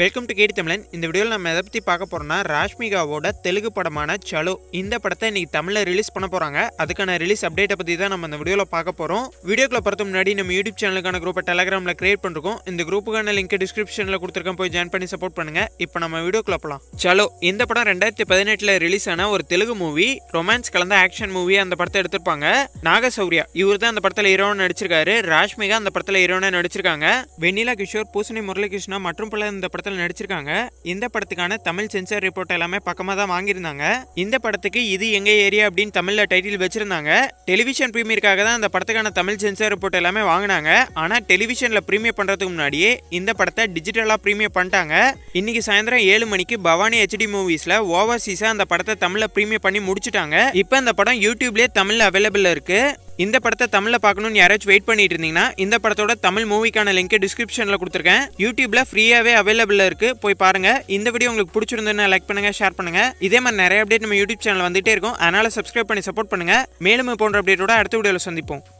welcome to கேடி தமிழன் இந்த வீடியோவில் நம்ம எதை பற்றி பார்க்க போகிறோம்னா ராஷ்மிகாவோட தெலுங்கு படமான சலோ இந்த படத்தை இன்றைக்கி தமிழில் ரிலீஸ் பண்ண போகிறாங்க அதுக்கான ரிலீஸ் அப்டேட்டை பற்றி தான் நம்ம இந்த வீடியோவில் பார்க்க போகிறோம் வீடியோக்கில் பார்த்து முன்னாடி நம்ம யூடியூப் சேனலுக்கான குரூப்பை டெலகிராமில் கிரியேட் பண்ணிருக்கோம் இந்த குரூப்புக்கான லிங்க் டிஸ்கிரிப்ஷனில் கொடுத்துருக்கேன் போய் ஜாயின் பண்ணி சப்போர்ட் பண்ணுங்கள் இப்போ நம்ம வீடியோக்குள்ள போகலாம் சலோ இந்த படம் ரெண்டாயிரத்தி பதினெட்டில் ரிலீஸ் ஆன ஒரு தெலுங்கு மூவி ரொமான்ஸ் கலந்த ஆக்ஷன் மூவி அந்த படத்தை எடுத்திருப்பாங்க நாகசௌரியா இவர் தான் அந்த படத்தில் ஹீரோன்னு நடிச்சிருக்காரு ராஷ்மிகா அந்த படத்தில் ஹீரோனா நடிச்சிருக்காங்க வெண்ணிலா கிஷோர் பூசணி முரளிகிருஷ்ணா மற்றும் பல இந்த படத்தை படத்தில் நடிச்சிருக்காங்க இந்த படத்துக்கான தமிழ் சென்சார் ரிப்போர்ட் எல்லாமே பக்கமாக தான் வாங்கியிருந்தாங்க இந்த படத்துக்கு இது எங்கள் ஏரியா அப்படின்னு தமிழில் டைட்டில் வச்சுருந்தாங்க டெலிவிஷன் ப்ரீமியருக்காக தான் அந்த படத்துக்கான தமிழ் சென்சார் ரிப்போர்ட் எல்லாமே வாங்கினாங்க ஆனால் டெலிவிஷனில் ப்ரீமியர் பண்ணுறதுக்கு முன்னாடியே இந்த படத்தை டிஜிட்டலாக ப்ரீமியர் பண்ணிட்டாங்க இன்னைக்கு சாயந்தரம் ஏழு மணிக்கு பவானி ஹெச்டி மூவிஸில் ஓவர்சீஸாக அந்த படத்தை தமிழில் ப்ரீமியர் பண்ணி முடிச்சுட்டாங்க இப்போ அந்த படம் யூடியூப்லேயே தமிழில் அவைலபிள் இருக்குது இந்த படத்தை தமிழில் பார்க்கணும்னு யாராச்சும் வெயிட் பண்ணிட்டு இருந்தீங்கன்னா இந்த படத்தோட தமிழ் மூவிக்கான லிங்க் டிஸ்கிரிப்ஷனில் கொடுத்துருக்கேன் யூடியூப்ல ஃப்ரீயாகவே அவைலபிள் இருக்கு போய் பாருங்க இந்த வீடியோ உங்களுக்கு பிடிச்சிருந்தேன் லைக் பண்ணுங்க ஷேர் பண்ணுங்க இதே மாதிரி நிறைய அப்டேட் நம்ம யூடியூப் சேனல் வந்துட்டே இருக்கும் அதனால சப்ஸ்கிரைப் பண்ணி சப்போர்ட் பண்ணுங்க மேலும் போன்ற அப்டேட்டோட அடுத்த வீடியோவில் சந்திப்போம்